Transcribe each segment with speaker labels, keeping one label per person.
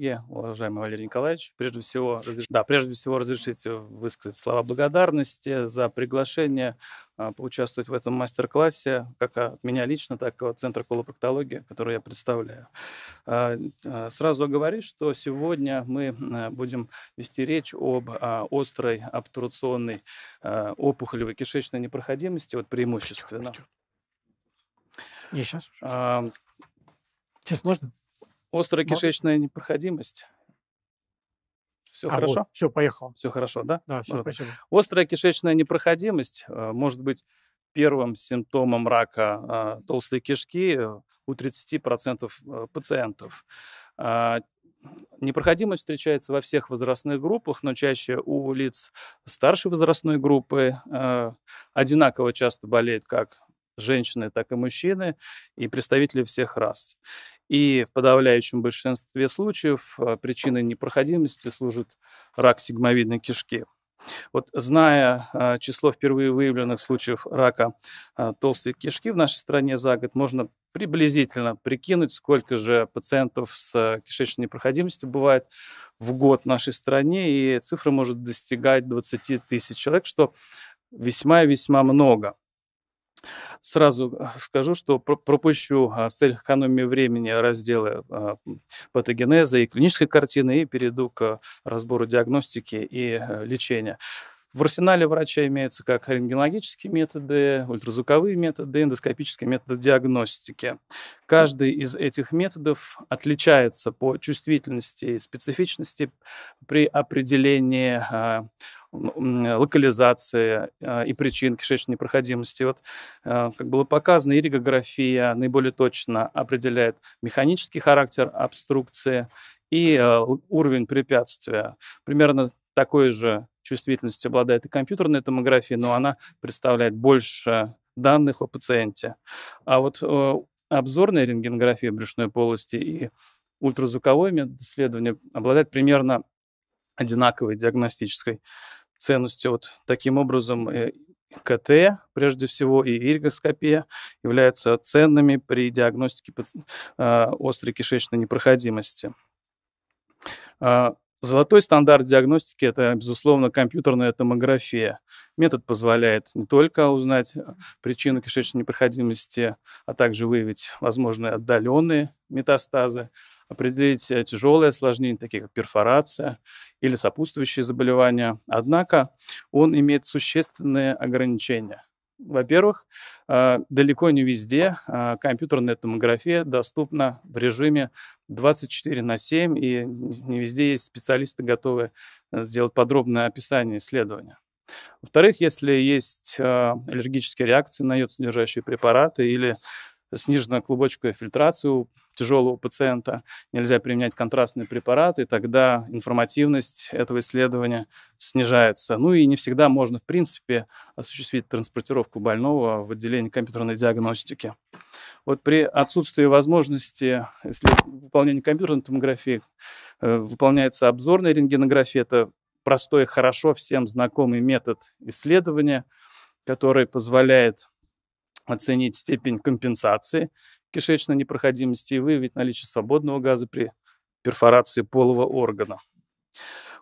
Speaker 1: коллеги, уважаемый Валерий Николаевич. Прежде всего, разреш... да, прежде всего разрешите высказать слова благодарности за приглашение а, участвовать в этом мастер-классе, как от меня лично, так и от Центра колопроктологии, который я представляю. А, а, сразу оговорюсь, что сегодня мы будем вести речь об острой обтурационной опухолевой кишечной непроходимости, вот преимущественно. Не, сейчас уже. А, сейчас можно? Острая Но... кишечная непроходимость.
Speaker 2: Все а хорошо? Вот, все, поехал. Все хорошо, да? Да, все, вот. спасибо.
Speaker 1: Острая кишечная непроходимость э, может быть первым симптомом рака э, толстой кишки э, у 30% э, пациентов. А, непроходимость встречается во всех возрастных группах, но чаще у лиц старшей возрастной группы. Э, одинаково часто болеет как женщины, так и мужчины, и представители всех рас. И в подавляющем большинстве случаев а, причиной непроходимости служит рак сигмовидной кишки. Вот зная а, число впервые выявленных случаев рака а, толстой кишки в нашей стране за год, можно приблизительно прикинуть, сколько же пациентов с а, кишечной непроходимостью бывает в год в нашей стране, и цифра может достигать 20 тысяч человек, что весьма весьма много. Сразу э, скажу, что пропущу а, в целях экономии времени разделы а, патогенеза и клинической картины и перейду к разбору диагностики и э, лечения. В арсенале врача имеются как рентгенологические методы, ультразвуковые методы, эндоскопические методы диагностики. Каждый из этих методов отличается по чувствительности и специфичности при определении а, ну, э, локализация э, и причин кишечной непроходимости. Вот, э, как было показано, иригография наиболее точно определяет механический характер обструкции и уровень препятствия. Примерно такой же чувствительности обладает и компьютерная томография, но она представляет больше данных о пациенте. А вот обзорная рентгенография брюшной полости и ультразвуковое исследование обладает примерно одинаковой диагностической ценности. Вот таким образом э, КТ, прежде всего, и эригоскопия являются ценными при диагностике а, острой кишечной непроходимости. А, золотой стандарт диагностики – это, безусловно, компьютерная томография. Метод позволяет не только узнать э, причину кишечной непроходимости, а также выявить возможные отдаленные метастазы, определить э, тяжелые осложнения, такие как перфорация или сопутствующие заболевания. Однако он имеет существенные ограничения. Во-первых, э, далеко не везде э, компьютерная томография доступна в режиме 24 на 7, и не везде есть специалисты, готовые сделать подробное описание исследования. Во-вторых, если есть аллергические реакции на йод, содержащие препараты или снижена клубочковая фильтрация у тяжелого пациента нельзя применять контрастные препараты, тогда информативность этого исследования снижается. Ну и не всегда можно, в принципе, осуществить транспортировку больного в отделении компьютерной диагностики. Вот при отсутствии возможности выполнения компьютерной томографии э, выполняется обзорная рентгенография. Это простой, хорошо всем знакомый метод исследования, который позволяет оценить степень компенсации кишечной непроходимости и выявить наличие свободного газа при перфорации полого органа.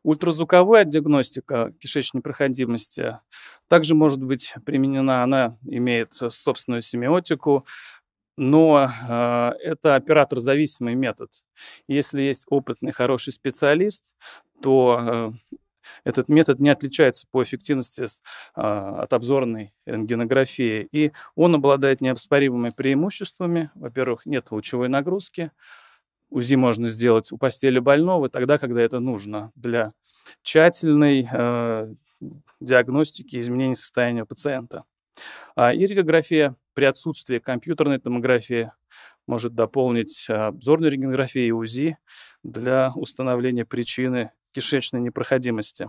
Speaker 1: Ультразвуковая диагностика кишечной непроходимости также может быть применена, она имеет собственную семиотику, но э, это оператор-зависимый метод. Если есть опытный, хороший специалист, то э, этот метод не отличается по эффективности а, от обзорной рентгенографии. И он обладает неоспоримыми преимуществами. Во-первых, нет лучевой нагрузки. УЗИ можно сделать у постели больного тогда, когда это нужно для тщательной а, диагностики изменений состояния пациента. А рентгенография при отсутствии компьютерной томографии может дополнить а, обзорную рентгенографию и УЗИ для установления причины кишечной непроходимости.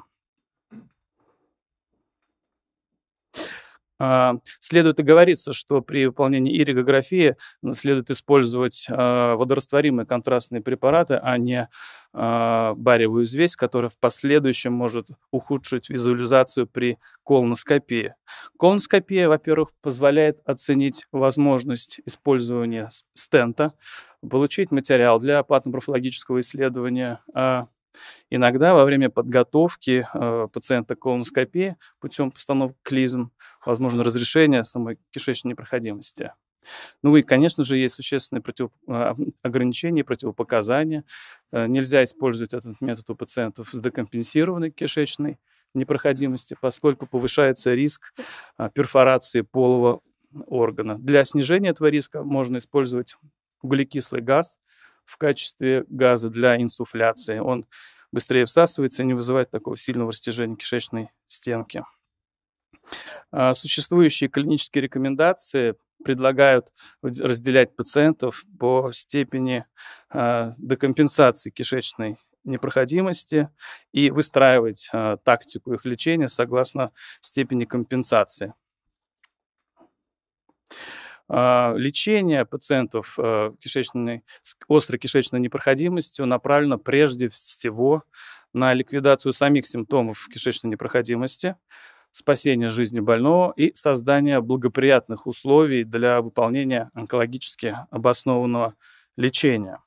Speaker 1: А, следует оговориться, что при выполнении иригографии следует использовать а, водорастворимые контрастные препараты, а не а, баревую известь, которая в последующем может ухудшить визуализацию при колоноскопии. Колоноскопия, во-первых, позволяет оценить возможность использования стента, получить материал для патоморфологического исследования, Иногда во время подготовки э, пациента к колоноскопии путем постановки клизм возможно разрешение самой кишечной непроходимости. Ну и, конечно же, есть существенные против... Э, ограничения, противопоказания. Э, нельзя использовать этот метод у пациентов с декомпенсированной кишечной непроходимости, поскольку повышается риск э, перфорации полого органа. Для снижения этого риска можно использовать углекислый газ, в качестве газа для инсуфляции. Он быстрее всасывается и не вызывает такого сильного растяжения кишечной стенки. А, существующие клинические рекомендации предлагают разделять пациентов по степени а, декомпенсации кишечной непроходимости и выстраивать а, тактику их лечения согласно степени компенсации. А, лечение пациентов э, кишечной, с острой кишечной непроходимостью направлено прежде всего на ликвидацию самих симптомов кишечной непроходимости, спасение жизни больного и создание благоприятных условий для выполнения онкологически обоснованного лечения.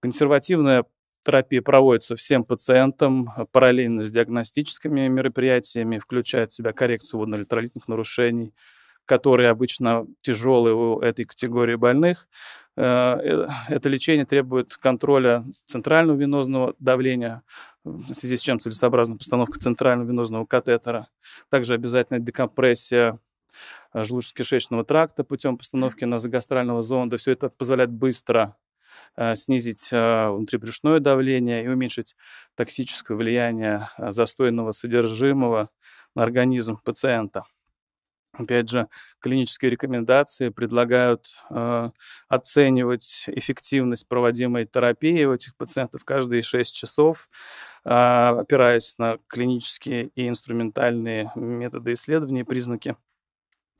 Speaker 1: Консервативная терапия проводится всем пациентам э, параллельно с диагностическими мероприятиями, включает в себя коррекцию водно-электролитных нарушений – которые обычно тяжелые у этой категории больных. Э, э, это лечение требует контроля центрального венозного давления, в связи с чем целесообразна постановка центрального венозного катетера. Также обязательно декомпрессия э, желудочно-кишечного тракта путем постановки на загастрального зонда. Все это позволяет быстро снизить внутрибрюшное давление и уменьшить токсическое влияние застойного содержимого на организм пациента. Опять же, клинические рекомендации предлагают э, оценивать эффективность проводимой терапии у этих пациентов каждые 6 часов, э, опираясь на клинические и инструментальные методы исследования и признаки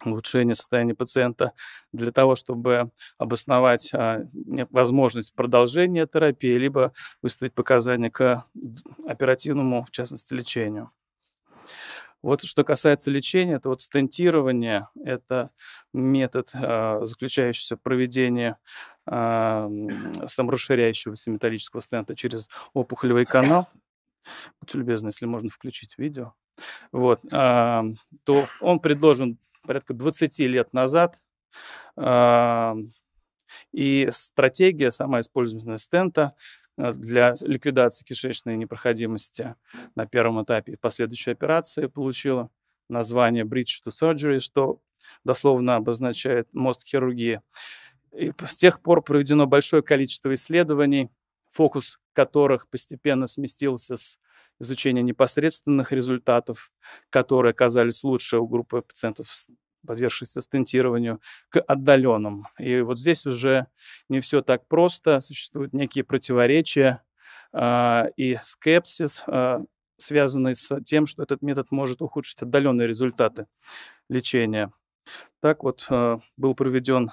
Speaker 1: улучшения состояния пациента для того, чтобы обосновать а, возможность продолжения терапии, либо выставить показания к оперативному, в частности, лечению. Вот что касается лечения, то вот стентирование – это метод, а, заключающийся в проведении а, саморасширяющегося металлического стента через опухолевый канал. Будьте любезны, если можно включить видео. Вот, а, то он предложен порядка 20 лет назад. И стратегия, сама использованная стента, Э, для ликвидации кишечной непроходимости на первом этапе последующей операции получила название Bridge to Surgery, что дословно обозначает мост хирургии. И с тех пор проведено большое количество исследований, фокус которых постепенно сместился с изучения непосредственных результатов, которые оказались лучше у группы пациентов с подвергшихся стентированию, к отдаленным. И вот здесь уже не все так просто, существуют некие противоречия э, и скепсис, э, связанный с тем, что этот метод может ухудшить отдаленные результаты лечения. Так вот, э, был проведен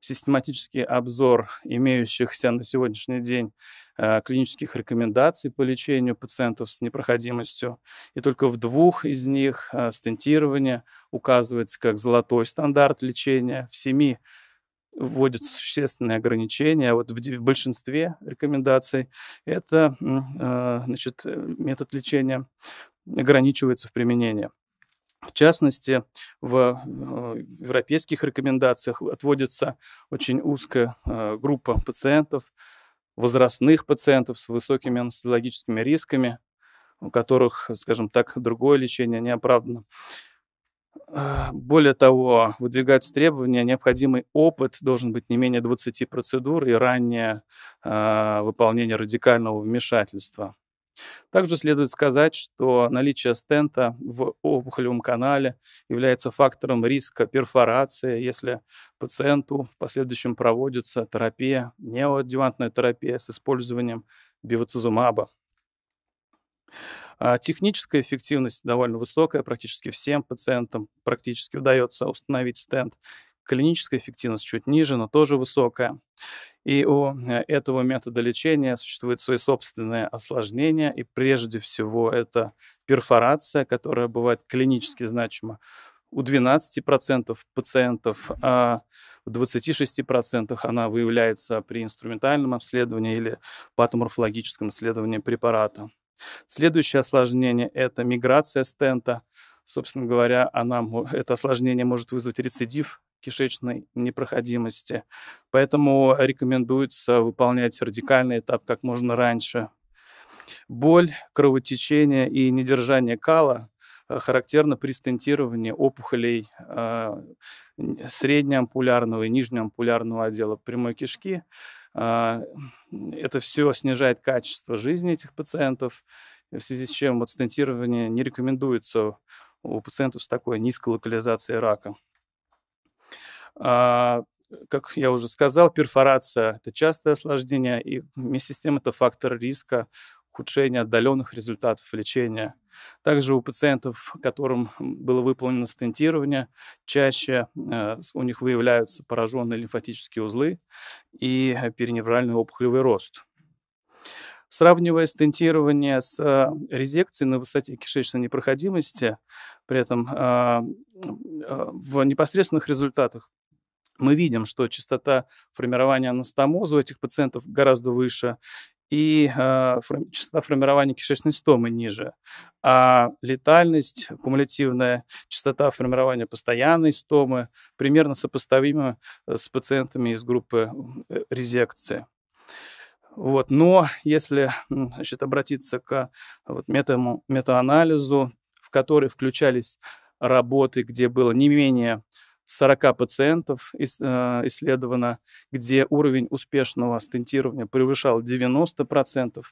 Speaker 1: систематический обзор имеющихся на сегодняшний день э, клинических рекомендаций по лечению пациентов с непроходимостью. И только в двух из них э, стентирование указывается как золотой стандарт лечения. В семи вводятся существенные ограничения. А вот в большинстве рекомендаций это э, значит, метод лечения ограничивается в применении. В частности, э, в европейских рекомендациях отводится очень узкая э, группа пациентов, возрастных пациентов с высокими анестезиологическими рисками, у которых, скажем так, другое лечение не оправдано. Э, более того, выдвигаются требования, необходимый опыт должен быть не менее 20 процедур и раннее э, выполнение радикального вмешательства. Также следует сказать, что наличие стента в опухолевом канале является фактором риска перфорации, если пациенту в последующем проводится терапия, неоадъювантная терапия с использованием бивацизумаба. А техническая эффективность довольно высокая, практически всем пациентам практически удается установить стенд. Клиническая эффективность чуть ниже, но тоже высокая. И у э, этого метода лечения существуют свои собственные осложнения, и прежде всего это перфорация, которая бывает клинически значима у 12% пациентов, а в 26% она выявляется при инструментальном обследовании или патоморфологическом исследовании препарата. Следующее осложнение – это миграция стента. Собственно говоря, она, это осложнение может вызвать рецидив кишечной непроходимости. Поэтому рекомендуется выполнять радикальный этап как можно раньше. Боль, кровотечение и недержание кала э, характерно при стентировании опухолей э, среднеампулярного и нижнеампулярного отдела прямой кишки. А, это все снижает качество жизни этих пациентов, в связи с чем вот стентирование не рекомендуется у пациентов с такой низкой локализацией рака. А, как я уже сказал, перфорация – это частое осложнение, и вместе с тем это фактор риска ухудшения отдаленных результатов лечения. Также у пациентов, которым было выполнено стентирование, чаще э, у них выявляются пораженные лимфатические узлы и переневральный опухолевый рост. Сравнивая стентирование с э, резекцией на высоте кишечной непроходимости, при этом э, в непосредственных результатах мы видим, что частота формирования анастомоза у этих пациентов гораздо выше, и э, частота формирования кишечной стомы ниже. А летальность кумулятивная, частота формирования постоянной стомы примерно сопоставима э, с пациентами из группы э, резекции. Вот. Но если значит, обратиться к вот, мета, метаанализу, в который включались работы, где было не менее 40 пациентов э, исследовано, где уровень успешного стентирования превышал 90%,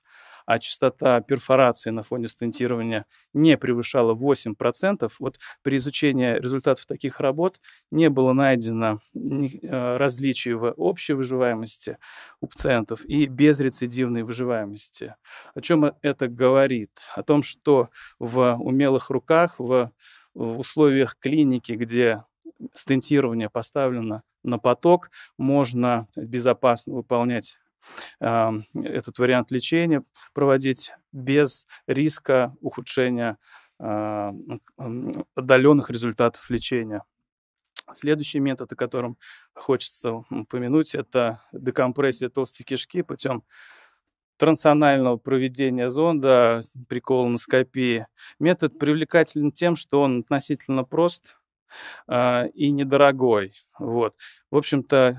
Speaker 1: а частота перфорации на фоне стентирования не превышала 8%. Вот при изучении результатов таких работ не было найдено э, различий в общей выживаемости у пациентов и безрецидивной выживаемости. О чем э, это говорит? О том, что в умелых руках, в в условиях клиники, где стентирование поставлено на поток, можно безопасно выполнять э, этот вариант лечения, проводить без риска ухудшения э, отдаленных результатов лечения. Следующий метод, о котором хочется упомянуть, это декомпрессия толстой кишки путем трансанального проведения зонда при колоноскопии. Метод привлекателен тем, что он относительно прост, а, и недорогой. Вот. В общем-то,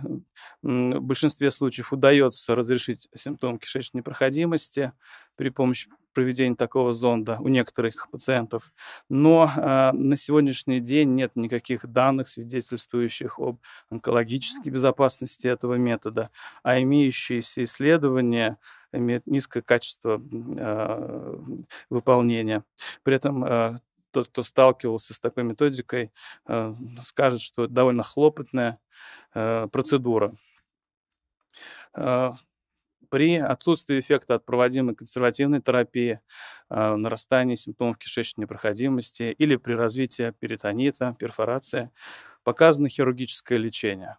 Speaker 1: в большинстве случаев удается разрешить симптом кишечной непроходимости при помощи проведения такого зонда у некоторых пациентов. Но э, на сегодняшний день нет никаких данных, свидетельствующих об онкологической безопасности этого метода, а имеющиеся исследования имеют низкое качество э, выполнения. При этом э, тот, кто сталкивался с такой методикой, э, скажет, что это довольно хлопотная э, процедура. Э, при отсутствии эффекта от проводимой консервативной терапии, э, нарастании симптомов кишечной непроходимости или при развитии перитонита, перфорации, показано хирургическое лечение.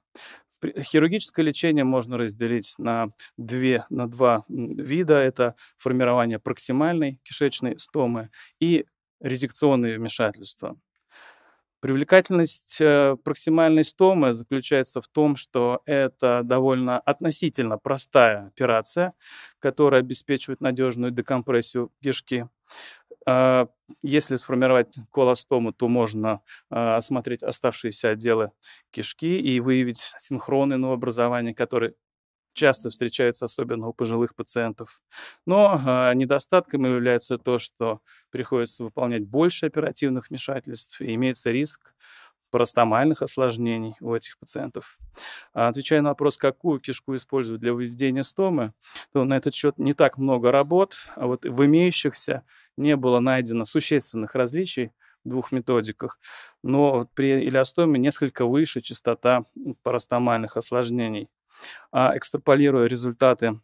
Speaker 1: Хирургическое лечение можно разделить на, две, на два вида. Это формирование проксимальной кишечной стомы и резекционные вмешательства. Привлекательность э, проксимальной стомы заключается в том, что это довольно относительно простая операция, которая обеспечивает надежную декомпрессию кишки. А, если сформировать колостому, то можно а, осмотреть оставшиеся отделы кишки и выявить синхронные новообразования, которые часто встречается, особенно у пожилых пациентов. Но э, недостатком является то, что приходится выполнять больше оперативных вмешательств и имеется риск парастомальных осложнений у этих пациентов. А, отвечая на вопрос, какую кишку использовать для выведения стомы, то на этот счет не так много работ, а вот в имеющихся не было найдено существенных различий в двух методиках, но при илиостоме несколько выше частота парастомальных осложнений. А, экстраполируя результаты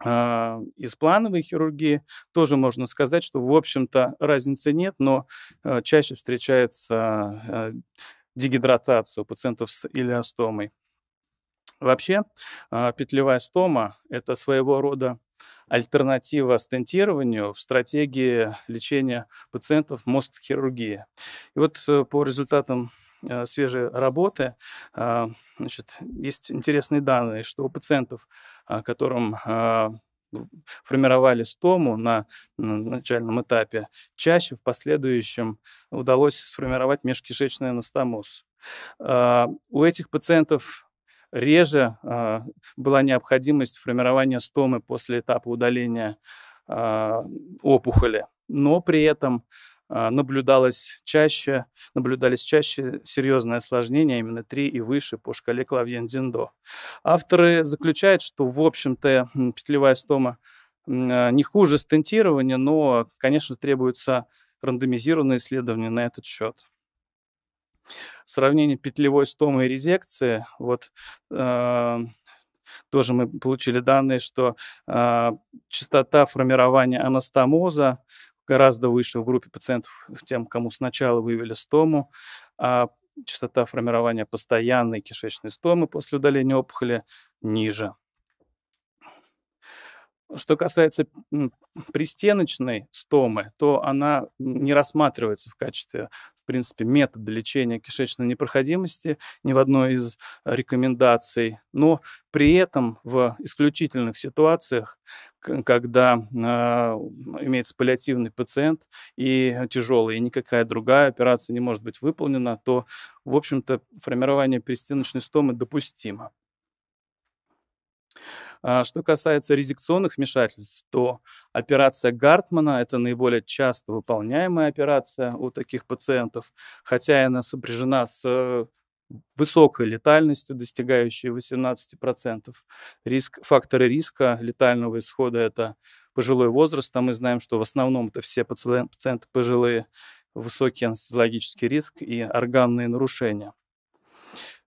Speaker 1: а, из плановой хирургии, тоже можно сказать, что, в общем-то, разницы нет, но а, чаще встречается дегидратация у пациентов с илиостомой. Вообще, петлевая стома – это своего рода альтернатива стентированию в стратегии лечения пациентов хирургии. И вот э, по результатам Э, свежие работы, а, значит, есть интересные данные, что у пациентов, а, которым а, формировали стому на, начальном этапе, чаще в последующем удалось сформировать межкишечный анастомоз. У этих пациентов реже была необходимость формирования стомы после этапа удаления опухоли, но при этом а, наблюдалось чаще, наблюдались чаще серьезные осложнения, именно 3 и выше по шкале Клавьен-Диндо. Авторы заключают, что, в общем-то, петлевая стома а, не хуже стентирования, но, конечно, требуется рандомизированное исследование на этот счет. Сравнение петлевой стомы и резекции. Вот э, тоже мы получили данные, что э, частота формирования анастомоза гораздо выше в группе пациентов тем, кому сначала вывели стому, а частота формирования постоянной кишечной стомы после удаления опухоли ниже. Что касается пристеночной стомы, то она не рассматривается в качестве, в принципе, метода лечения кишечной непроходимости ни в одной из э, рекомендаций. Но при этом в исключительных ситуациях, когда э, имеется паллиативный пациент и тяжелый, и никакая другая операция не может быть выполнена, то, в общем-то, формирование пристеночной стомы допустимо. А, что касается резекционных вмешательств, то операция Гартмана – это наиболее часто выполняемая операция у таких пациентов, хотя она сопряжена с э, высокой летальностью, достигающей 18%. Риск, факторы риска летального исхода – это пожилой возраст, а мы знаем, что в основном это все пациенты пожилые, высокий анестезиологический риск и органные нарушения –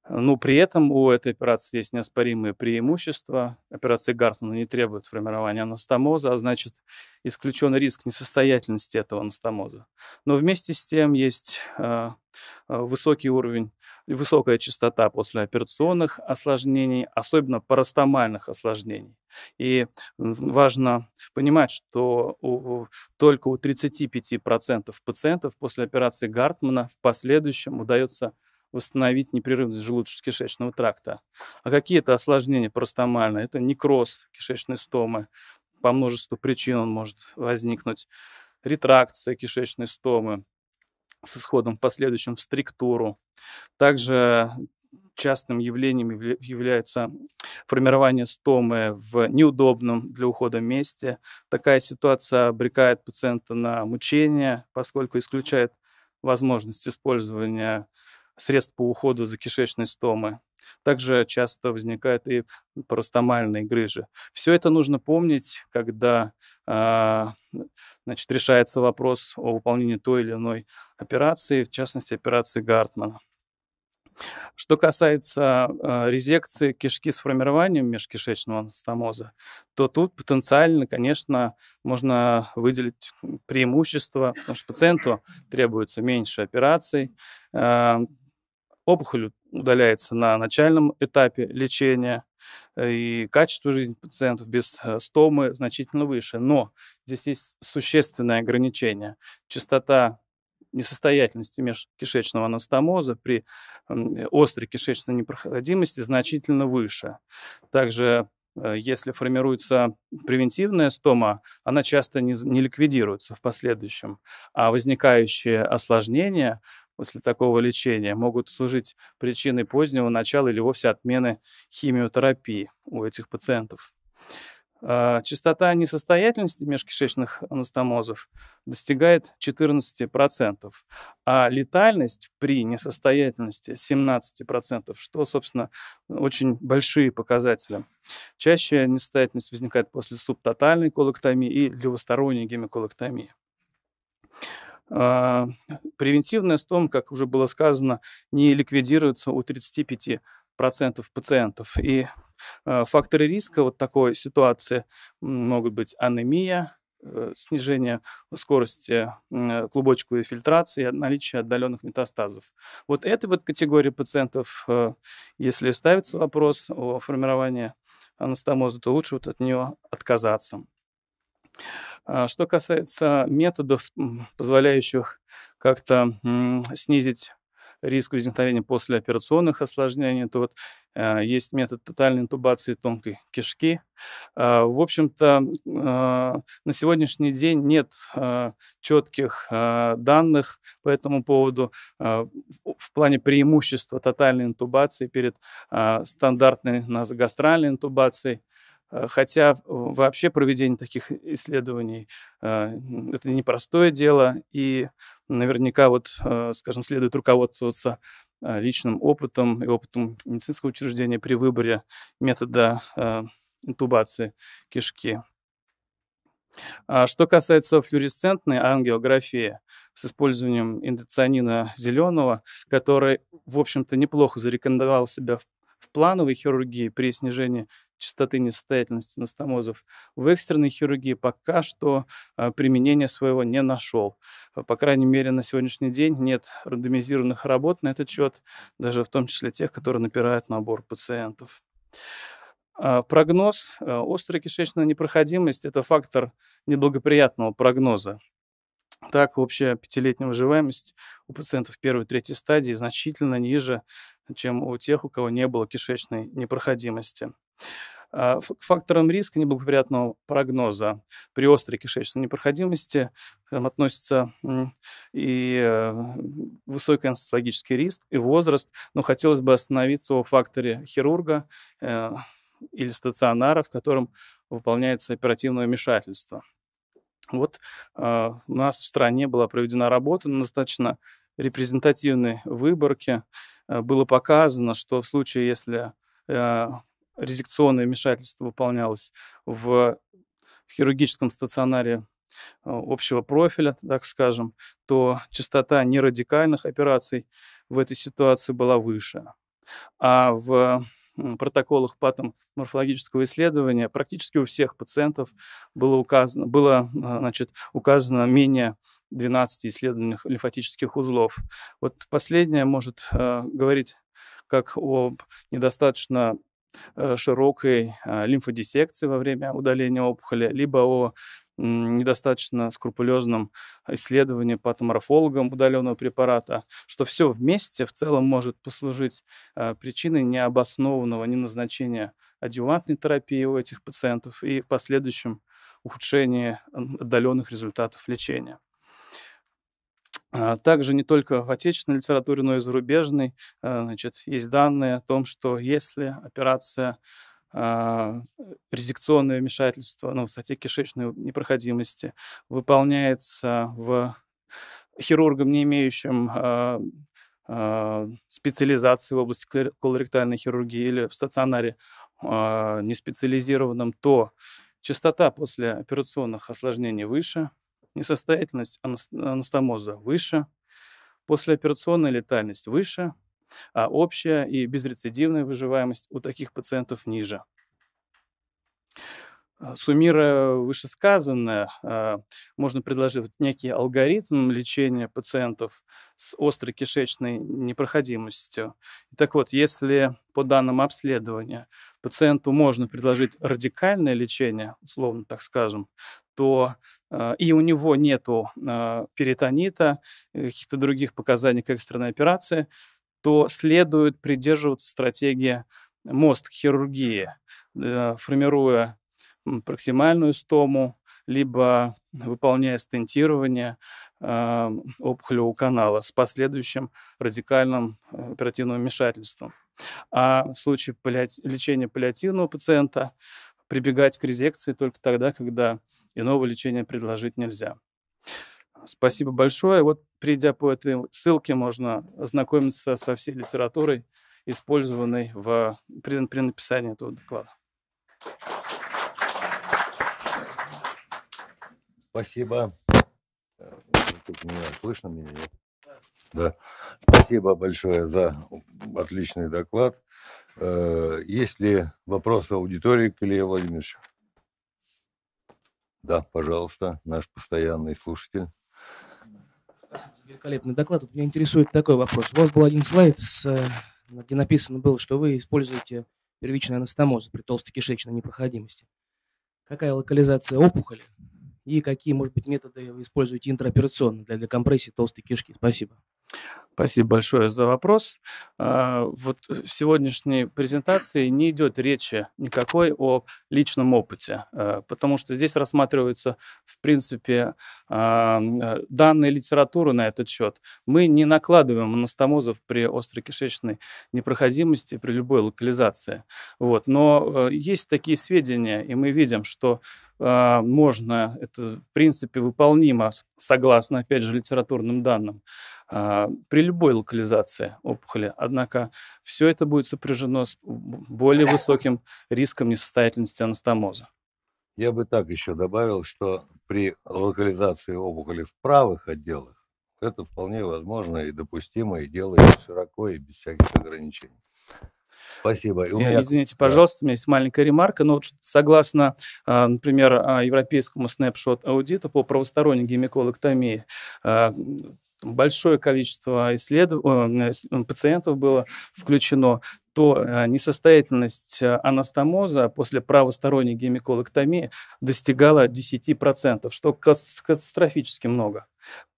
Speaker 1: но при этом у этой операции есть неоспоримые преимущества. Операция Гартмана не требует формирования анастомоза, а значит, исключен риск несостоятельности этого анастомоза. Но вместе с тем есть э, э, высокий уровень, высокая частота послеоперационных осложнений, особенно парастомальных осложнений. И важно понимать, что у, только у 35% пациентов после операции Гартмана в последующем удается восстановить непрерывность желудочно-кишечного тракта. А какие-то осложнения парастомальные? Это некроз кишечной стомы. По множеству причин он может возникнуть. Ретракция кишечной стомы с исходом в последующем в стриктуру. Также частным явлением является формирование стомы в неудобном для ухода месте. Такая ситуация обрекает пациента на мучения, поскольку исключает возможность использования средств по уходу за кишечной стомой. Также часто возникают и парастомальные грыжи. Все это нужно помнить, когда э, значит, решается вопрос о выполнении той или иной операции, в частности, операции Гартмана. Что касается э, резекции кишки с формированием межкишечного анастомоза, то тут потенциально, конечно, можно выделить преимущество, потому что пациенту требуется меньше операций, э, Опухоль удаляется на начальном этапе лечения, э, и качество жизни пациентов без э, стомы значительно выше. Но здесь есть существенное ограничение. Частота несостоятельности межкишечного анастомоза при острой кишечной непроходимости значительно выше. Также э, если формируется превентивная стома, она часто не, не ликвидируется в последующем, а возникающие осложнения после такого лечения могут служить причиной позднего начала или вовсе отмены химиотерапии у этих пациентов. А, частота несостоятельности межкишечных анастомозов достигает 14%, а летальность при несостоятельности 17%, что, собственно, очень большие показатели. Чаще несостоятельность возникает после субтотальной колоктомии и левосторонней гемиколоктомии. А, превентивная стома, как уже было сказано, не ликвидируется у 35% пациентов. И а, факторы риска вот такой ситуации могут быть анемия, э, снижение скорости э, клубочковой фильтрации, наличие отдаленных метастазов. Вот этой вот категории пациентов, э, если ставится вопрос о формировании анастомоза, то лучше вот от нее отказаться. А, что касается методов, позволяющих как-то снизить риск возникновения послеоперационных осложнений, то вот а, есть метод тотальной интубации тонкой кишки. А, в общем-то, на сегодняшний день нет четких данных по этому поводу в плане преимущества тотальной интубации перед стандартной назогастральной интубацией. Э, хотя вообще проведение таких исследований э, – это непростое дело, и наверняка, вот, э, скажем, следует руководствоваться личным опытом и опытом медицинского учреждения при выборе метода интубации кишки. А что касается флюоресцентной ангиографии с использованием индоцианина зеленого, который, в общем-то, неплохо зарекомендовал себя в плановой хирургии при снижении частоты несостоятельности анастомозов, в экстренной хирургии пока что а, применения своего не нашел. А, по крайней мере, на сегодняшний день нет рандомизированных работ на этот счет, даже в том числе тех, которые напирают на набор пациентов. А, прогноз. Острая кишечная непроходимость – это фактор неблагоприятного прогноза. Так, общая пятилетняя выживаемость у пациентов первой третьей стадии значительно ниже, чем у тех, у кого не было кишечной непроходимости. А, к факторам риска неблагоприятного прогноза при острой кишечной непроходимости относится и э, высокий анестезиологический риск, и возраст, но хотелось бы остановиться о факторе хирурга э, или стационара, в котором выполняется оперативное вмешательство. Вот а, у нас в стране была проведена работа на достаточно репрезентативной выборке. Э, было показано, что в случае, если резекционное вмешательство выполнялось в хирургическом стационаре э, общего профиля, так скажем, то частота нерадикальных операций в этой ситуации была выше. А в протоколах патоморфологического исследования практически у всех пациентов было указано, было, а, значит, указано менее 12 исследованных лимфатических узлов. Вот последнее может э, говорить как о недостаточно Э, широкой а, лимфодиссекции во время удаления опухоли, либо о недостаточно скрупулезном исследовании патоморфологом удаленного препарата, что все вместе в целом может послужить а, причиной необоснованного неназначения адювантной терапии у этих пациентов и в последующем ухудшении отдаленных результатов лечения. А, также не только в отечественной литературе, но и зарубежной а, значит, есть данные о том, что если операция а, резекционное вмешательство на ну, высоте кишечной непроходимости выполняется в хирургом, не имеющим специализации в области колоректальной хирургии или в стационаре не специализированном, то частота после операционных осложнений выше – Несостоятельность анастомоза выше, послеоперационная летальность выше, а общая и безрецидивная выживаемость у таких пациентов ниже. А, суммируя вышесказанное, а, можно предложить некий алгоритм лечения пациентов с острой кишечной непроходимостью. Так вот, если по данным обследования пациенту можно предложить радикальное лечение, условно так скажем, то э, и у него нет э, перитонита, э, каких-то других показаний к экстренной операции, то следует придерживаться стратегии мост хирургии, формируя проксимальную стому, либо выполняя стентирование э, опухолевого канала с последующим радикальным оперативным вмешательством. А в случае лечения паллиативного пациента прибегать к резекции только тогда, когда иного лечения предложить нельзя. Спасибо большое. Вот придя по этой ссылке, можно ознакомиться со всей литературой, использованной в, при, при написании этого доклада.
Speaker 3: Спасибо. Тут меня слышно меня? Да. Спасибо большое за отличный доклад. Э, есть ли вопросы аудитории к Илье Владимировичу? Да, пожалуйста, наш постоянный слушатель.
Speaker 1: Великолепный доклад. Вот меня интересует такой вопрос. У вас был один слайд, э, где написано было, что вы используете первичную анастомоз при толстокишечной непроходимости. Какая локализация опухоли и какие, может быть, методы вы используете интраоперационно для, для компрессии толстой кишки? Спасибо. Спасибо большое за вопрос. А, вот в сегодняшней презентации не идет речи никакой о личном опыте, а, потому что здесь рассматриваются, в принципе, а, э, данные литературы на этот счет. Мы не накладываем анастомозов при острой кишечной непроходимости, при любой локализации. Вот. Но э, есть такие сведения, и мы видим, что можно, это в принципе выполнимо, согласно, опять же, литературным данным. При любой локализации опухоли. Однако все это будет сопряжено с более высоким
Speaker 3: риском несостоятельности анастомоза. Я бы так еще добавил, что при локализации опухоли в правых отделах это вполне возможно и допустимо, и делается широко, и без всяких ограничений. Спасибо. у э, меня... Извините,
Speaker 1: пожалуйста, у меня есть маленькая ремарка. Но вот согласно, а, например, а, европейскому снапшот аудита по правосторонней гемиколоктомии, а, большое количество исследов... Э, пациентов было включено, то э, несостоятельность э, анастомоза после правосторонней гемиколоктомии достигала 10%, что катастрофически много.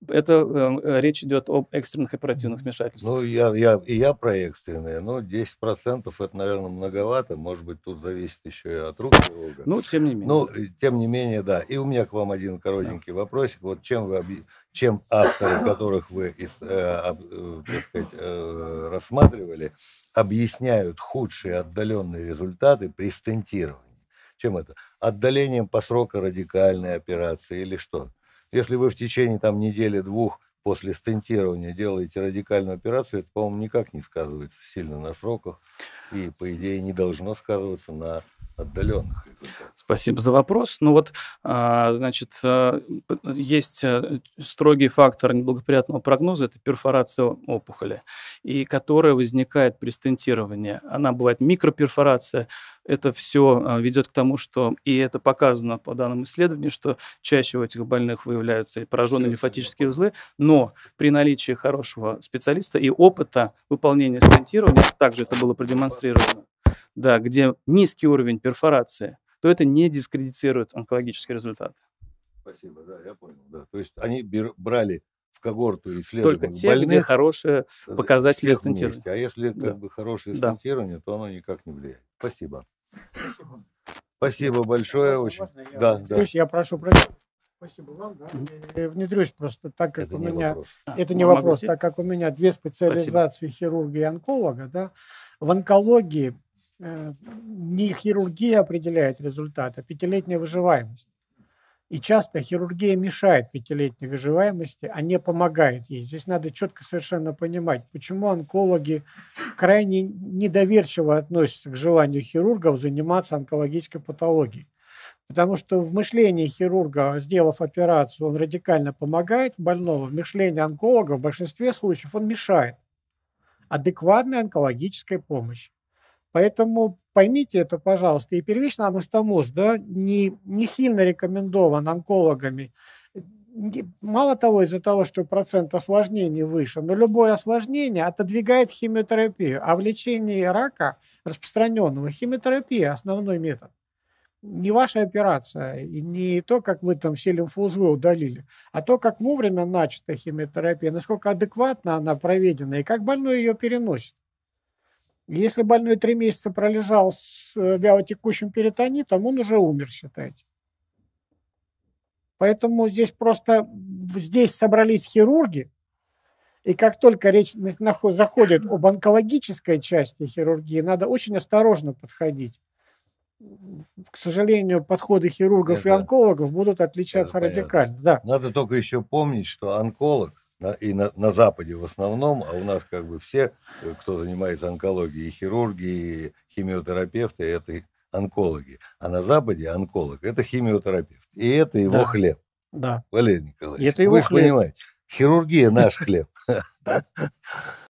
Speaker 1: Это э, речь идет об экстренных оперативных
Speaker 3: вмешательствах. Ну, я, я, и я про экстренные, но 10% это, наверное, многовато. Может быть, тут зависит еще и от рук хирурга. Ну, тем не ну, менее. Ну, тем не менее, да. И у меня к вам один коротенький да. вопросик. Вот чем вы чем авторы, которых вы э, э, сказать, э, рассматривали, объясняют худшие отдаленные результаты при стентировании? Чем это? Отдалением по срока радикальной операции или что? Если вы в течение там недели-двух после стентирования делаете радикальную операцию, это, по-моему, никак не сказывается сильно на сроках и, по идее, не должно сказываться на отдаленных
Speaker 1: Спасибо за вопрос. Ну вот, а, значит, а, есть а, строгий фактор неблагоприятного прогноза, это перфорация опухоли, и которая возникает при стентировании. Она бывает микроперфорация, это все ведет к тому, что, и это показано по данным исследований, что чаще у этих больных выявляются пораженные Все лимфатические узлы, но при наличии хорошего специалиста и опыта выполнения стентирования, также это было продемонстрировано, да, где низкий уровень перфорации, то это не дискредитирует онкологический результат.
Speaker 3: Спасибо, да, я понял. Да. То есть они брали в когорту исследований Только те, больных, где хорошие показатели стентирования. А если как да. бы хорошее да. стентирование, то оно никак не влияет. Спасибо. Спасибо, Спасибо большое. Очень. Можно, я да, да.
Speaker 2: я прошу прощения. Спасибо вам. Да. Я внедрюсь просто, так как это у меня... Вопрос. А, это ну, не Вы вопрос, могу... так как у меня две специализации Спасибо. хирурга и онколога. Да, в онкологии Э, не хирургия определяет результат, а пятилетняя выживаемость. И часто хирургия мешает пятилетней выживаемости, а не помогает ей. Здесь надо четко совершенно понимать, почему онкологи крайне недоверчиво относятся к желанию хирургов заниматься онкологической патологией. Потому что в мышлении хирурга, сделав операцию, он радикально помогает больному, в мышлении онколога в большинстве случаев он мешает. Адекватная онкологическая помощь Поэтому поймите это, пожалуйста. И первичный анастомоз да, не, не сильно рекомендован онкологами. Мало того, из-за того, что процент осложнений выше, но любое осложнение отодвигает химиотерапию, а в лечении рака распространенного химиотерапия – основной метод. Не ваша операция, и не то, как вы там все лимфоузлы удалили, а то, как вовремя начата химиотерапия, насколько адекватно она проведена и как больной ее переносит. Если больной три месяца пролежал с э, вялотекущим перитонитом, он уже умер, считайте. Поэтому здесь просто здесь собрались хирурги, и как только речь заходит об онкологической части хирургии, надо очень осторожно подходить. К сожалению, подходы хирургов Это, и онкологов будут отличаться
Speaker 3: радикально. Да. Надо только еще помнить, что онколог и на, на Западе в основном, а у нас как бы все, э, кто занимается онкологией, хирурги, химиотерапевты, это онкологи. А на Западе онколог – это химиотерапевт. И это его да. хлеб. Да. Валерий Николаевич, это его вы хлеб. понимаете, хирургия – наш хлеб.